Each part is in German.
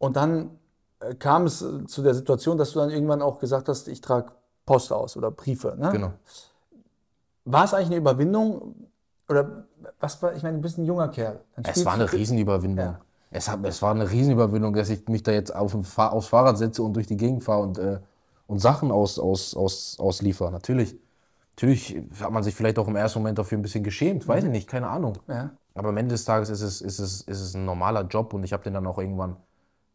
Und dann äh, kam es äh, zu der Situation, dass du dann irgendwann auch gesagt hast, ich trage Post aus oder Briefe. Ne? Genau. War es eigentlich eine Überwindung? Oder was war, ich meine, du bist ein junger Kerl. Es war eine Riesenüberwindung. Ja. Es, hat, es, war eine Riesenüberwindung, dass ich mich da jetzt auf Fahr aufs Fahrrad setze und durch die Gegend fahre und, äh, und Sachen aus, aus, aus, ausliefer. Natürlich. Natürlich hat man sich vielleicht auch im ersten Moment dafür ein bisschen geschämt, mhm. weiß ich nicht, keine Ahnung. Ja. Aber am Ende des Tages ist es, ist es, ist es ein normaler Job und ich habe den dann auch irgendwann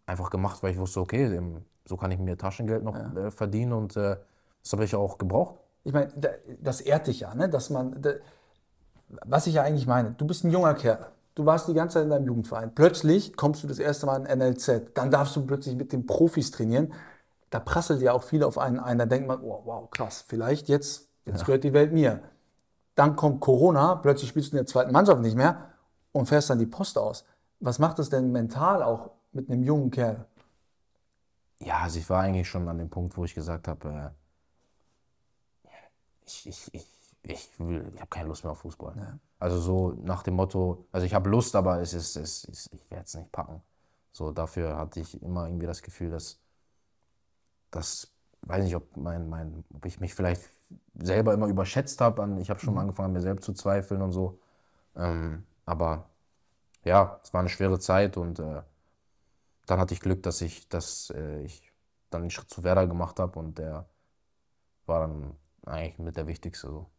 einfach gemacht, weil ich wusste, okay, so kann ich mir Taschengeld noch ja. Äh, verdienen und äh, das habe ich auch gebraucht. Ich meine, das ehrt dich ja, ne? dass man, da, was ich ja eigentlich meine, du bist ein junger Kerl, du warst die ganze Zeit in deinem Jugendverein, plötzlich kommst du das erste Mal in NLZ, dann darfst du plötzlich mit den Profis trainieren, da prasselt ja auch viel auf einen ein, da denkt man, oh, wow, krass, vielleicht jetzt, jetzt ja. gehört die Welt mir. Dann kommt Corona, plötzlich spielst du in der zweiten Mannschaft nicht mehr und fährst dann die Post aus was macht das denn mental auch mit einem jungen Kerl? Ja, also ich war eigentlich schon an dem Punkt, wo ich gesagt habe, äh, ich, ich, ich, ich, ich habe keine Lust mehr auf Fußball. Ja. Also so nach dem Motto, also ich habe Lust, aber es ist, es ist ich werde es nicht packen. So dafür hatte ich immer irgendwie das Gefühl, dass, dass weiß nicht, ob, mein, mein, ob ich mich vielleicht selber immer überschätzt habe. Ich habe schon mhm. angefangen, mir selbst zu zweifeln und so. Ähm, aber ja, es war eine schwere Zeit und äh, dann hatte ich Glück, dass ich, dass, äh, ich dann den Schritt zu Werder gemacht habe und der war dann eigentlich mit der Wichtigste so.